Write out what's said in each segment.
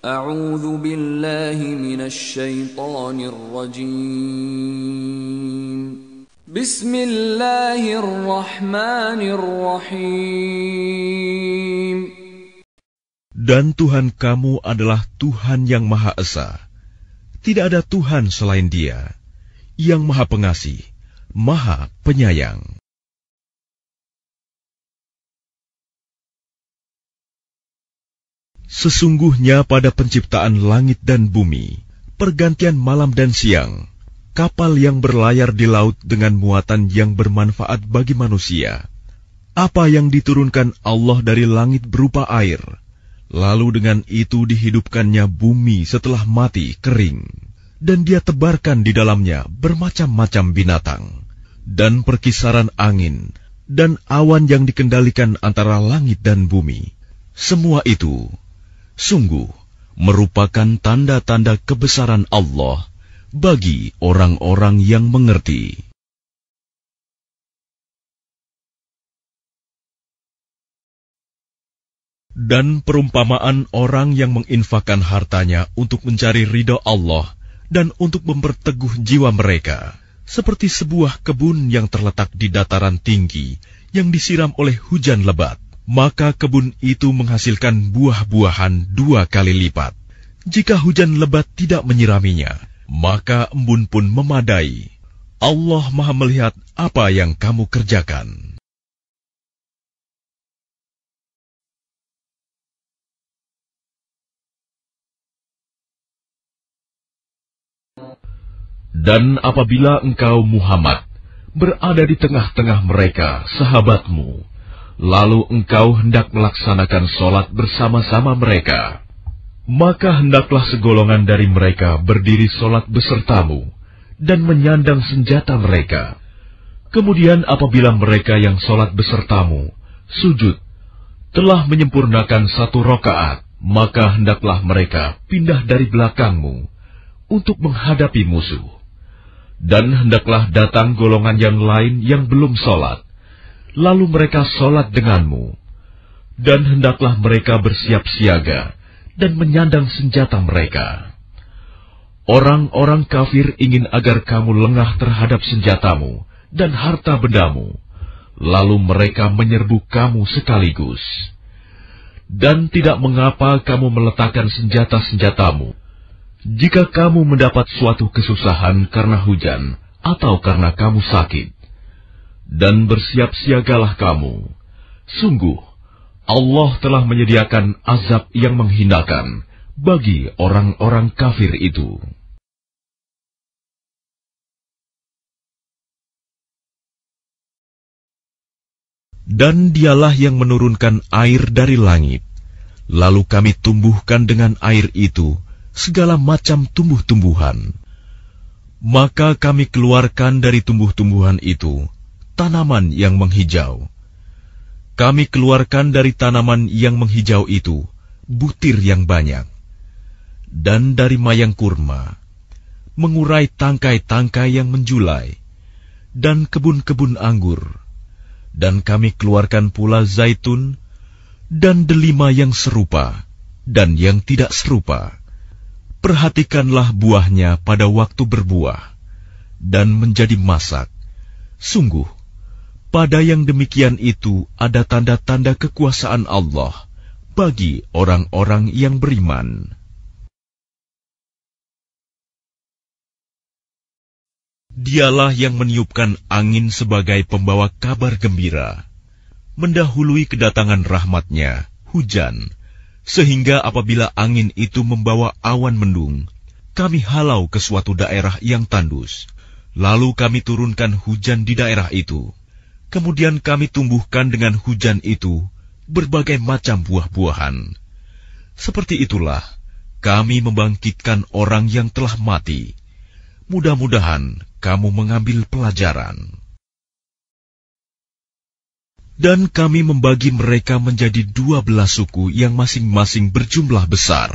أعوذ بالله من الشيطان الرجيم بسم الله الرحمن الرحيم Dan Tuhan kamu adalah Tuhan yang Maha Esa. Tidak ada Tuhan selain Dia, yang Maha Pengasih, Maha Penyayang. Sesungguhnya pada penciptaan langit dan bumi, pergantian malam dan siang, kapal yang berlayar di laut dengan muatan yang bermanfaat bagi manusia. Apa yang diturunkan Allah dari langit berupa air, lalu dengan itu dihidupkannya bumi setelah mati kering, dan dia tebarkan di dalamnya bermacam-macam binatang, dan perkisaran angin, dan awan yang dikendalikan antara langit dan bumi. Semua itu sungguh merupakan tanda-tanda kebesaran Allah bagi orang-orang yang mengerti. Dan perumpamaan orang yang menginfakkan hartanya untuk mencari ridho Allah dan untuk memperteguh jiwa mereka, seperti sebuah kebun yang terletak di dataran tinggi yang disiram oleh hujan lebat maka kebun itu menghasilkan buah-buahan dua kali lipat. Jika hujan lebat tidak menyiraminya, maka embun pun memadai. Allah Maha Melihat apa yang kamu kerjakan. Dan apabila engkau Muhammad berada di tengah-tengah mereka, sahabatmu, lalu engkau hendak melaksanakan sholat bersama-sama mereka, maka hendaklah segolongan dari mereka berdiri sholat besertamu dan menyandang senjata mereka. Kemudian apabila mereka yang sholat besertamu, sujud, telah menyempurnakan satu rokaat, maka hendaklah mereka pindah dari belakangmu untuk menghadapi musuh. Dan hendaklah datang golongan yang lain yang belum sholat, lalu mereka sholat denganmu. Dan hendaklah mereka bersiap siaga dan menyandang senjata mereka. Orang-orang kafir ingin agar kamu lengah terhadap senjatamu dan harta bendamu, lalu mereka menyerbu kamu sekaligus. Dan tidak mengapa kamu meletakkan senjata-senjatamu. Jika kamu mendapat suatu kesusahan karena hujan atau karena kamu sakit, dan bersiap-siagalah kamu. Sungguh, Allah telah menyediakan azab yang menghinakan bagi orang-orang kafir itu. Dan dialah yang menurunkan air dari langit. Lalu kami tumbuhkan dengan air itu segala macam tumbuh-tumbuhan. Maka kami keluarkan dari tumbuh-tumbuhan itu tanaman yang menghijau. Kami keluarkan dari tanaman yang menghijau itu butir yang banyak, dan dari mayang kurma mengurai tangkai-tangkai yang menjulai, dan kebun-kebun anggur, dan kami keluarkan pula zaitun dan delima yang serupa dan yang tidak serupa. Perhatikanlah buahnya pada waktu berbuah dan menjadi masak. Sungguh, pada yang demikian itu ada tanda-tanda kekuasaan Allah bagi orang-orang yang beriman. Dialah yang meniupkan angin sebagai pembawa kabar gembira, mendahului kedatangan rahmatnya, hujan, sehingga apabila angin itu membawa awan mendung, kami halau ke suatu daerah yang tandus, lalu kami turunkan hujan di daerah itu. Kemudian kami tumbuhkan dengan hujan itu berbagai macam buah-buahan. Seperti itulah kami membangkitkan orang yang telah mati. Mudah-mudahan kamu mengambil pelajaran. Dan kami membagi mereka menjadi dua belas suku yang masing-masing berjumlah besar.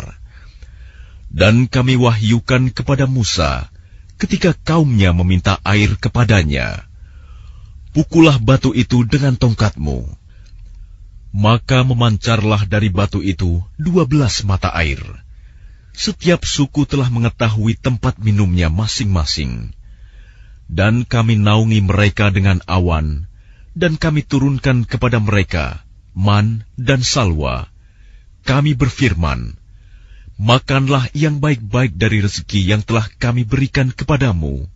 Dan kami wahyukan kepada Musa ketika kaumnya meminta air kepadanya Pukullah batu itu dengan tongkatmu. Maka memancarlah dari batu itu dua belas mata air. Setiap suku telah mengetahui tempat minumnya masing-masing. Dan kami naungi mereka dengan awan, dan kami turunkan kepada mereka man dan salwa. Kami berfirman, Makanlah yang baik-baik dari rezeki yang telah kami berikan kepadamu.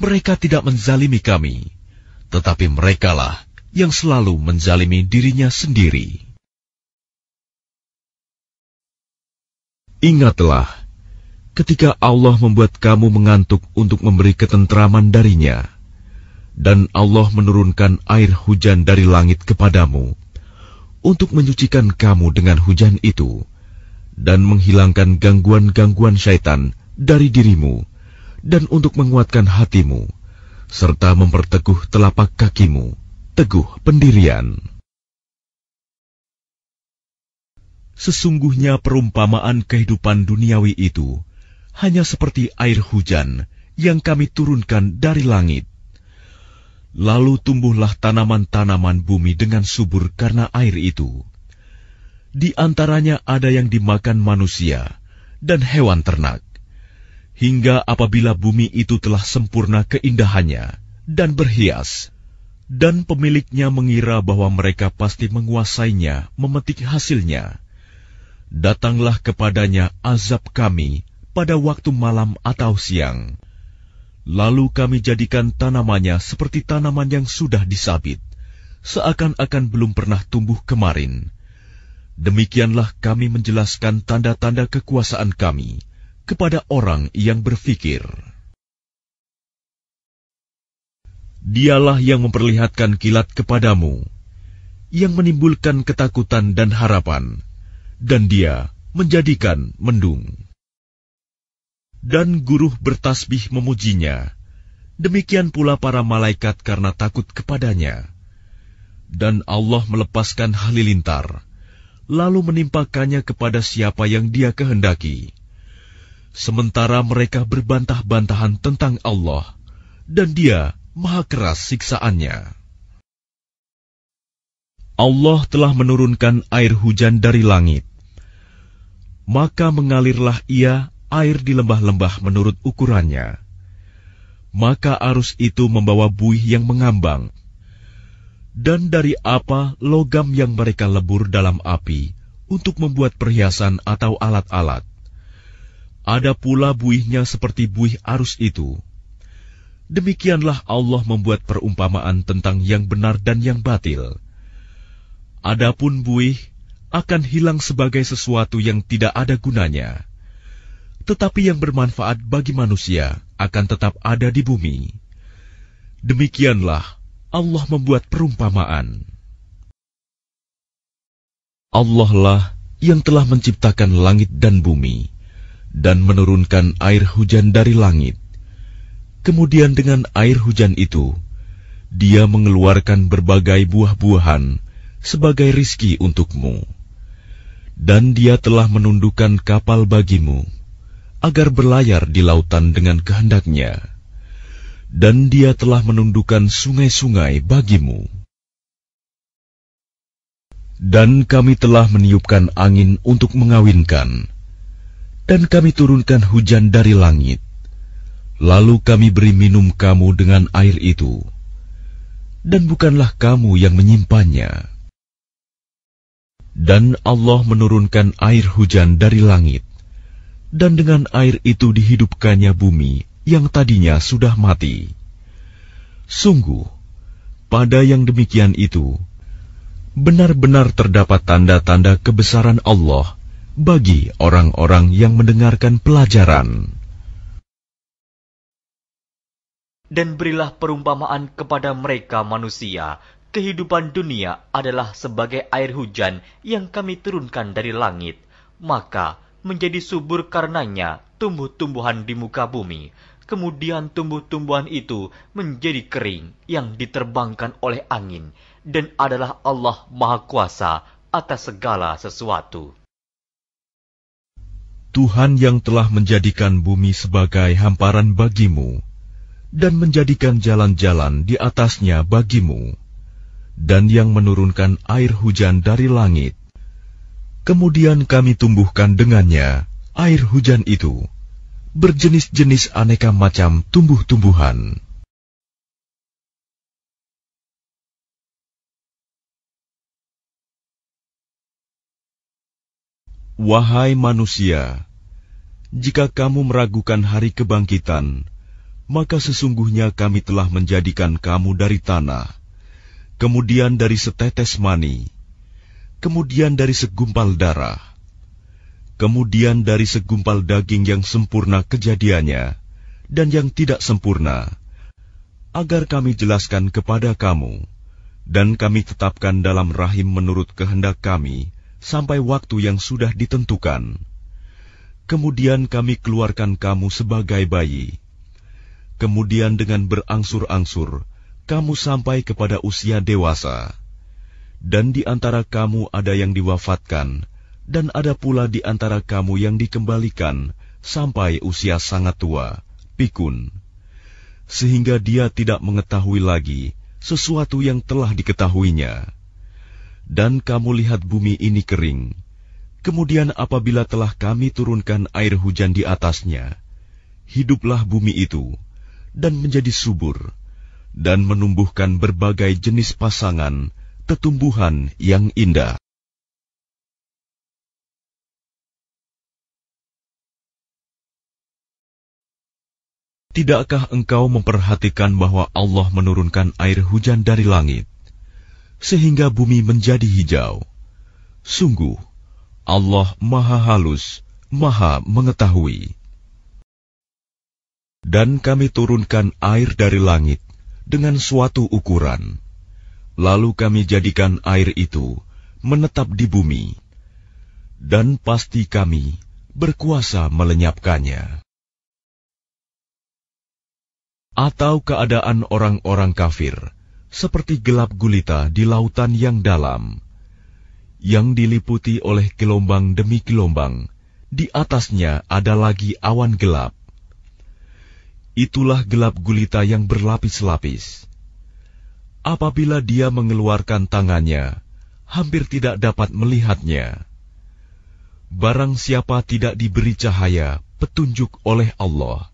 Mereka tidak menzalimi kami tetapi merekalah yang selalu menjalimi dirinya sendiri. Ingatlah, ketika Allah membuat kamu mengantuk untuk memberi ketentraman darinya, dan Allah menurunkan air hujan dari langit kepadamu, untuk menyucikan kamu dengan hujan itu, dan menghilangkan gangguan-gangguan syaitan dari dirimu, dan untuk menguatkan hatimu, serta memperteguh telapak kakimu, teguh pendirian. Sesungguhnya perumpamaan kehidupan duniawi itu hanya seperti air hujan yang kami turunkan dari langit. Lalu tumbuhlah tanaman-tanaman bumi dengan subur karena air itu. Di antaranya ada yang dimakan manusia dan hewan ternak hingga apabila bumi itu telah sempurna keindahannya dan berhias, dan pemiliknya mengira bahwa mereka pasti menguasainya, memetik hasilnya. Datanglah kepadanya azab kami pada waktu malam atau siang. Lalu kami jadikan tanamannya seperti tanaman yang sudah disabit, seakan-akan belum pernah tumbuh kemarin. Demikianlah kami menjelaskan tanda-tanda kekuasaan kami kepada orang yang berfikir. Dialah yang memperlihatkan kilat kepadamu, yang menimbulkan ketakutan dan harapan, dan dia menjadikan mendung. Dan guruh bertasbih memujinya, demikian pula para malaikat karena takut kepadanya. Dan Allah melepaskan halilintar, lalu menimpakannya kepada siapa yang dia kehendaki Sementara mereka berbantah-bantahan tentang Allah, dan Dia Maha Keras siksaannya. Allah telah menurunkan air hujan dari langit, maka mengalirlah ia air di lembah-lembah menurut ukurannya. Maka arus itu membawa buih yang mengambang, dan dari apa logam yang mereka lebur dalam api untuk membuat perhiasan atau alat-alat ada pula buihnya seperti buih arus itu. Demikianlah Allah membuat perumpamaan tentang yang benar dan yang batil. Adapun buih akan hilang sebagai sesuatu yang tidak ada gunanya, tetapi yang bermanfaat bagi manusia akan tetap ada di bumi. Demikianlah Allah membuat perumpamaan. Allah lah yang telah menciptakan langit dan bumi dan menurunkan air hujan dari langit. Kemudian dengan air hujan itu, dia mengeluarkan berbagai buah-buahan sebagai rizki untukmu. Dan dia telah menundukkan kapal bagimu, agar berlayar di lautan dengan kehendaknya. Dan dia telah menundukkan sungai-sungai bagimu. Dan kami telah meniupkan angin untuk mengawinkan, dan kami turunkan hujan dari langit. Lalu kami beri minum kamu dengan air itu, dan bukanlah kamu yang menyimpannya. Dan Allah menurunkan air hujan dari langit, dan dengan air itu dihidupkannya bumi yang tadinya sudah mati. Sungguh, pada yang demikian itu, benar-benar terdapat tanda-tanda kebesaran Allah – bagi orang-orang yang mendengarkan pelajaran. Dan berilah perumpamaan kepada mereka manusia, kehidupan dunia adalah sebagai air hujan yang kami turunkan dari langit, maka menjadi subur karenanya tumbuh-tumbuhan di muka bumi, kemudian tumbuh-tumbuhan itu menjadi kering yang diterbangkan oleh angin, dan adalah Allah Maha Kuasa atas segala sesuatu. Tuhan yang telah menjadikan bumi sebagai hamparan bagimu, dan menjadikan jalan-jalan di atasnya bagimu, dan yang menurunkan air hujan dari langit. Kemudian kami tumbuhkan dengannya air hujan itu, berjenis-jenis aneka macam tumbuh-tumbuhan. Wahai manusia, jika kamu meragukan hari kebangkitan, maka sesungguhnya kami telah menjadikan kamu dari tanah, kemudian dari setetes mani, kemudian dari segumpal darah, kemudian dari segumpal daging yang sempurna kejadiannya dan yang tidak sempurna, agar kami jelaskan kepada kamu, dan kami tetapkan dalam rahim menurut kehendak kami sampai waktu yang sudah ditentukan. Kemudian kami keluarkan kamu sebagai bayi. Kemudian dengan berangsur-angsur, kamu sampai kepada usia dewasa. Dan di antara kamu ada yang diwafatkan, dan ada pula di antara kamu yang dikembalikan sampai usia sangat tua, pikun. Sehingga dia tidak mengetahui lagi sesuatu yang telah diketahuinya dan kamu lihat bumi ini kering. Kemudian apabila telah kami turunkan air hujan di atasnya, hiduplah bumi itu dan menjadi subur dan menumbuhkan berbagai jenis pasangan tetumbuhan yang indah. Tidakkah engkau memperhatikan bahwa Allah menurunkan air hujan dari langit? sehingga bumi menjadi hijau. Sungguh, Allah Maha Halus, Maha Mengetahui. Dan kami turunkan air dari langit dengan suatu ukuran. Lalu kami jadikan air itu menetap di bumi. Dan pasti kami berkuasa melenyapkannya. Atau keadaan orang-orang kafir, seperti gelap gulita di lautan yang dalam, yang diliputi oleh gelombang demi gelombang. Di atasnya ada lagi awan gelap. Itulah gelap gulita yang berlapis-lapis. Apabila dia mengeluarkan tangannya, hampir tidak dapat melihatnya. Barang siapa tidak diberi cahaya petunjuk oleh Allah,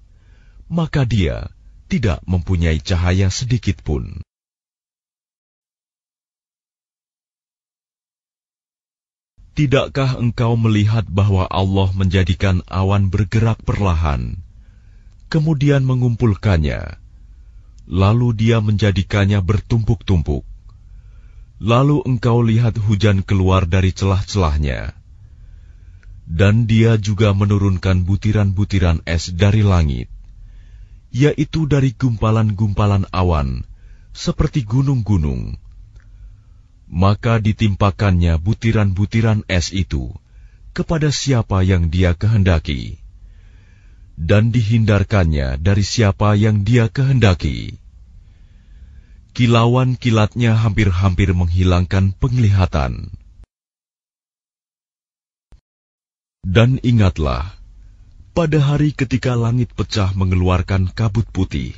maka dia tidak mempunyai cahaya sedikit pun. Tidakkah engkau melihat bahwa Allah menjadikan awan bergerak perlahan, kemudian mengumpulkannya, lalu Dia menjadikannya bertumpuk-tumpuk? Lalu engkau lihat hujan keluar dari celah-celahnya, dan Dia juga menurunkan butiran-butiran es dari langit, yaitu dari gumpalan-gumpalan awan, seperti gunung-gunung maka ditimpakannya butiran-butiran es itu kepada siapa yang dia kehendaki, dan dihindarkannya dari siapa yang dia kehendaki. Kilauan kilatnya hampir-hampir menghilangkan penglihatan. Dan ingatlah, pada hari ketika langit pecah mengeluarkan kabut putih,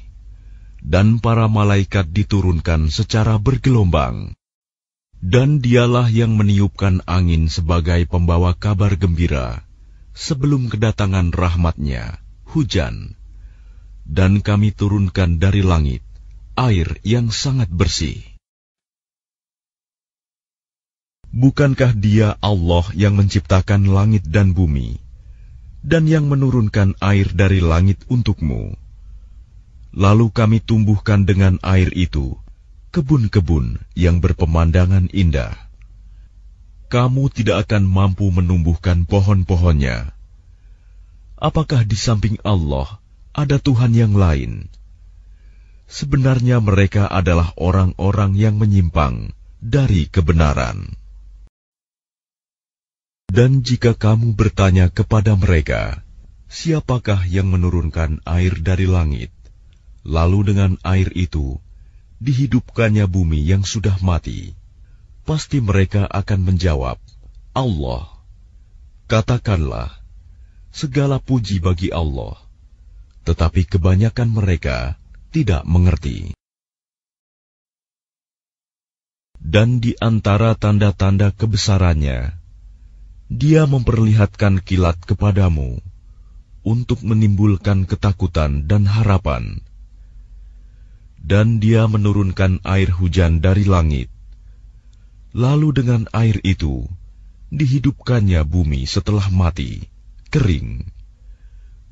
dan para malaikat diturunkan secara bergelombang dan dialah yang meniupkan angin sebagai pembawa kabar gembira sebelum kedatangan rahmatnya, hujan. Dan kami turunkan dari langit air yang sangat bersih. Bukankah dia Allah yang menciptakan langit dan bumi, dan yang menurunkan air dari langit untukmu? Lalu kami tumbuhkan dengan air itu, kebun-kebun yang berpemandangan indah. Kamu tidak akan mampu menumbuhkan pohon-pohonnya. Apakah di samping Allah ada Tuhan yang lain? Sebenarnya mereka adalah orang-orang yang menyimpang dari kebenaran. Dan jika kamu bertanya kepada mereka, siapakah yang menurunkan air dari langit? Lalu dengan air itu, dihidupkannya bumi yang sudah mati, pasti mereka akan menjawab, Allah. Katakanlah, segala puji bagi Allah. Tetapi kebanyakan mereka tidak mengerti. Dan di antara tanda-tanda kebesarannya, dia memperlihatkan kilat kepadamu untuk menimbulkan ketakutan dan harapan dan dia menurunkan air hujan dari langit. Lalu dengan air itu, dihidupkannya bumi setelah mati, kering.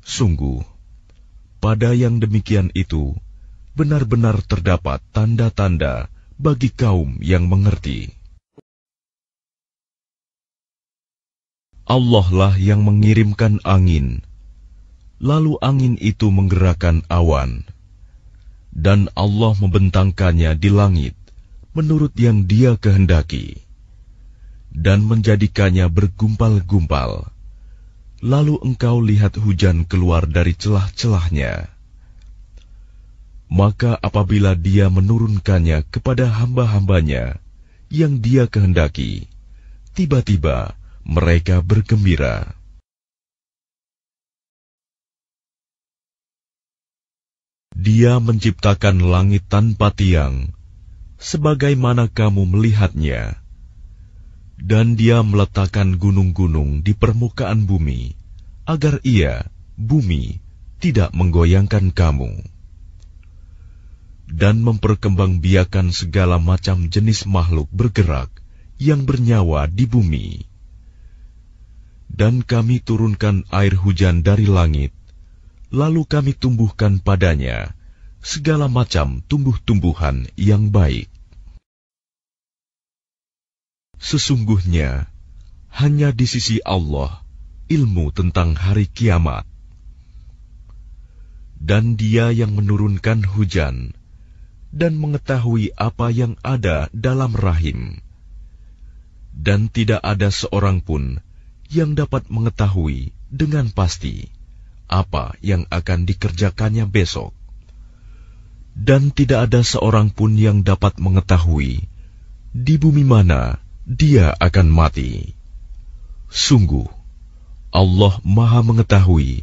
Sungguh, pada yang demikian itu, benar-benar terdapat tanda-tanda bagi kaum yang mengerti. Allah lah yang mengirimkan angin, lalu angin itu menggerakkan awan dan Allah membentangkannya di langit menurut yang Dia kehendaki dan menjadikannya bergumpal-gumpal. Lalu engkau lihat hujan keluar dari celah-celahnya. Maka apabila dia menurunkannya kepada hamba-hambanya yang dia kehendaki, tiba-tiba mereka bergembira. Dia menciptakan langit tanpa tiang, sebagaimana kamu melihatnya, dan Dia meletakkan gunung-gunung di permukaan bumi, agar ia, bumi, tidak menggoyangkan kamu, dan memperkembangbiakan segala macam jenis makhluk bergerak yang bernyawa di bumi, dan kami turunkan air hujan dari langit lalu kami tumbuhkan padanya segala macam tumbuh-tumbuhan yang baik. Sesungguhnya, hanya di sisi Allah ilmu tentang hari kiamat. Dan dia yang menurunkan hujan dan mengetahui apa yang ada dalam rahim. Dan tidak ada seorang pun yang dapat mengetahui dengan pasti apa yang akan dikerjakannya besok. Dan tidak ada seorang pun yang dapat mengetahui di bumi mana dia akan mati. Sungguh, Allah Maha Mengetahui,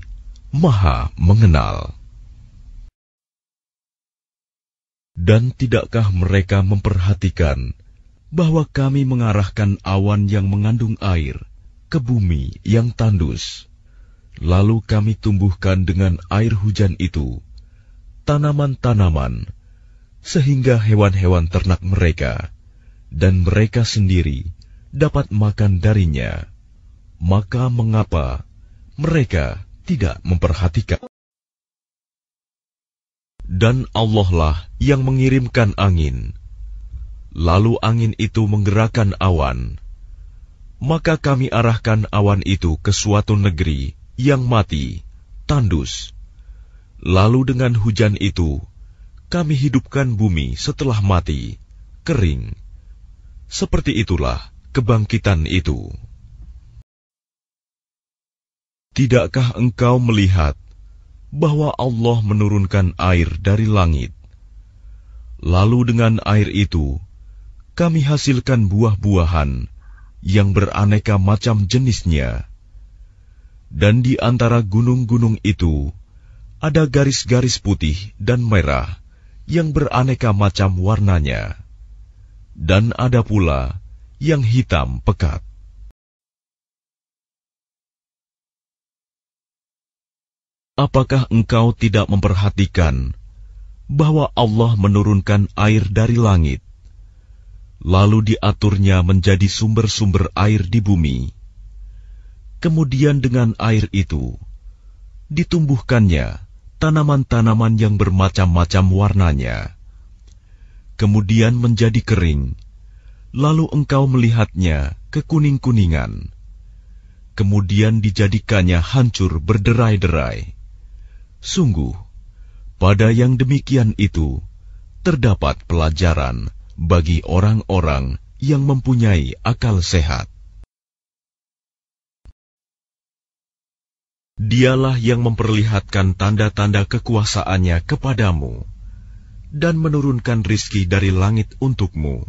Maha Mengenal. Dan tidakkah mereka memperhatikan bahwa kami mengarahkan awan yang mengandung air ke bumi yang tandus? Lalu kami tumbuhkan dengan air hujan itu tanaman-tanaman, sehingga hewan-hewan ternak mereka dan mereka sendiri dapat makan darinya. Maka, mengapa mereka tidak memperhatikan? Dan Allah lah yang mengirimkan angin. Lalu angin itu menggerakkan awan. Maka kami arahkan awan itu ke suatu negeri yang mati, tandus. Lalu dengan hujan itu, kami hidupkan bumi setelah mati, kering. Seperti itulah kebangkitan itu. Tidakkah engkau melihat bahwa Allah menurunkan air dari langit? Lalu dengan air itu, kami hasilkan buah-buahan yang beraneka macam jenisnya dan di antara gunung-gunung itu ada garis-garis putih dan merah yang beraneka macam warnanya, dan ada pula yang hitam pekat. Apakah engkau tidak memperhatikan bahwa Allah menurunkan air dari langit, lalu diaturnya menjadi sumber-sumber air di bumi? Kemudian dengan air itu, ditumbuhkannya tanaman-tanaman yang bermacam-macam warnanya. Kemudian menjadi kering, lalu engkau melihatnya kekuning-kuningan. Kemudian dijadikannya hancur berderai-derai. Sungguh, pada yang demikian itu, terdapat pelajaran bagi orang-orang yang mempunyai akal sehat. Dialah yang memperlihatkan tanda-tanda kekuasaannya kepadamu dan menurunkan rizki dari langit untukmu.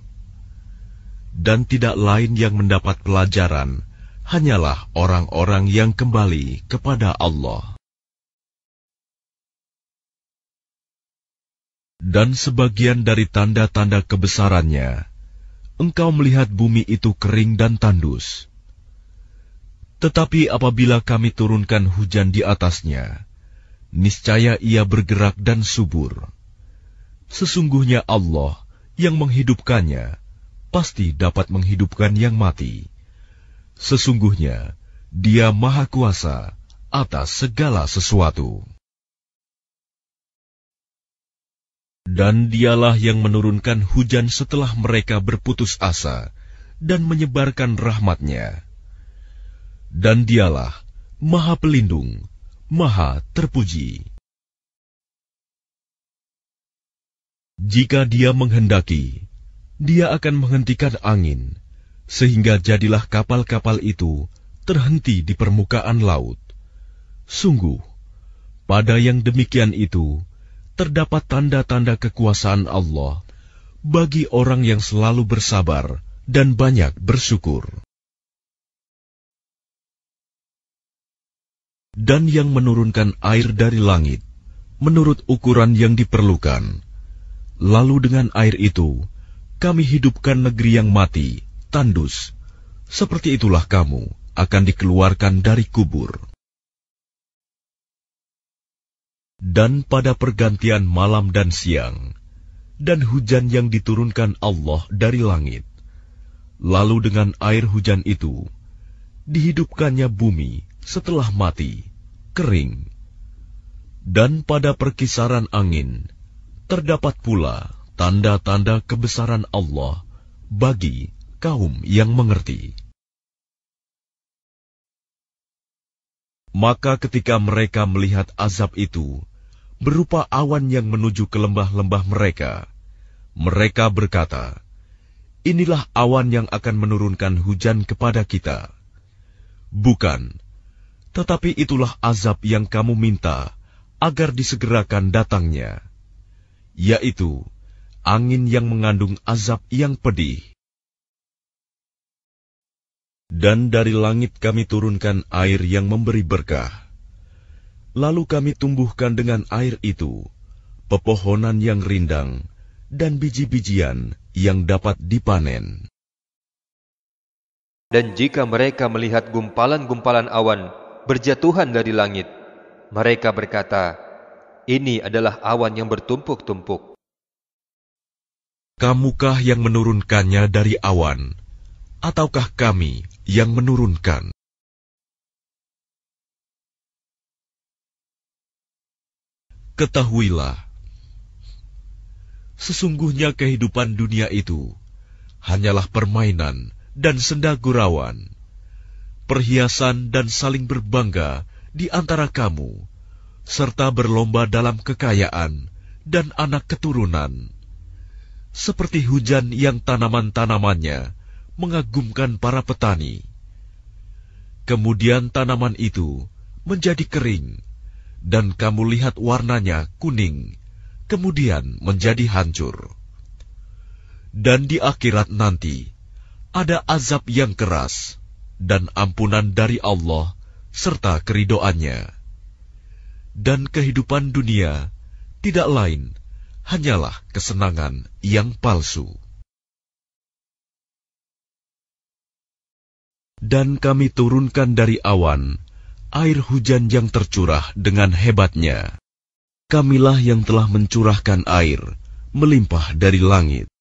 Dan tidak lain yang mendapat pelajaran hanyalah orang-orang yang kembali kepada Allah. Dan sebagian dari tanda-tanda kebesarannya, engkau melihat bumi itu kering dan tandus tetapi apabila kami turunkan hujan di atasnya, niscaya ia bergerak dan subur. Sesungguhnya Allah yang menghidupkannya pasti dapat menghidupkan yang mati. Sesungguhnya Dia Maha Kuasa atas segala sesuatu. Dan dialah yang menurunkan hujan setelah mereka berputus asa dan menyebarkan rahmatnya. nya dan dialah Maha Pelindung, Maha Terpuji. Jika dia menghendaki, dia akan menghentikan angin, sehingga jadilah kapal-kapal itu terhenti di permukaan laut. Sungguh, pada yang demikian itu, terdapat tanda-tanda kekuasaan Allah bagi orang yang selalu bersabar dan banyak bersyukur. dan yang menurunkan air dari langit menurut ukuran yang diperlukan. Lalu dengan air itu, kami hidupkan negeri yang mati, tandus. Seperti itulah kamu akan dikeluarkan dari kubur. Dan pada pergantian malam dan siang, dan hujan yang diturunkan Allah dari langit. Lalu dengan air hujan itu, dihidupkannya bumi setelah mati, kering. Dan pada perkisaran angin, terdapat pula tanda-tanda kebesaran Allah bagi kaum yang mengerti. Maka ketika mereka melihat azab itu berupa awan yang menuju ke lembah-lembah mereka, mereka berkata, "Inilah awan yang akan menurunkan hujan kepada kita." Bukan tetapi itulah azab yang kamu minta agar disegerakan datangnya, yaitu angin yang mengandung azab yang pedih. Dan dari langit kami turunkan air yang memberi berkah. Lalu kami tumbuhkan dengan air itu pepohonan yang rindang dan biji-bijian yang dapat dipanen. Dan jika mereka melihat gumpalan-gumpalan awan berjatuhan dari langit. Mereka berkata, ini adalah awan yang bertumpuk-tumpuk. Kamukah yang menurunkannya dari awan, ataukah kami yang menurunkan? Ketahuilah, sesungguhnya kehidupan dunia itu hanyalah permainan dan senda gurauan perhiasan dan saling berbangga di antara kamu, serta berlomba dalam kekayaan dan anak keturunan. Seperti hujan yang tanaman-tanamannya mengagumkan para petani. Kemudian tanaman itu menjadi kering, dan kamu lihat warnanya kuning, kemudian menjadi hancur. Dan di akhirat nanti, ada azab yang keras dan ampunan dari Allah serta keridoannya. Dan kehidupan dunia tidak lain hanyalah kesenangan yang palsu. Dan kami turunkan dari awan air hujan yang tercurah dengan hebatnya. Kamilah yang telah mencurahkan air melimpah dari langit.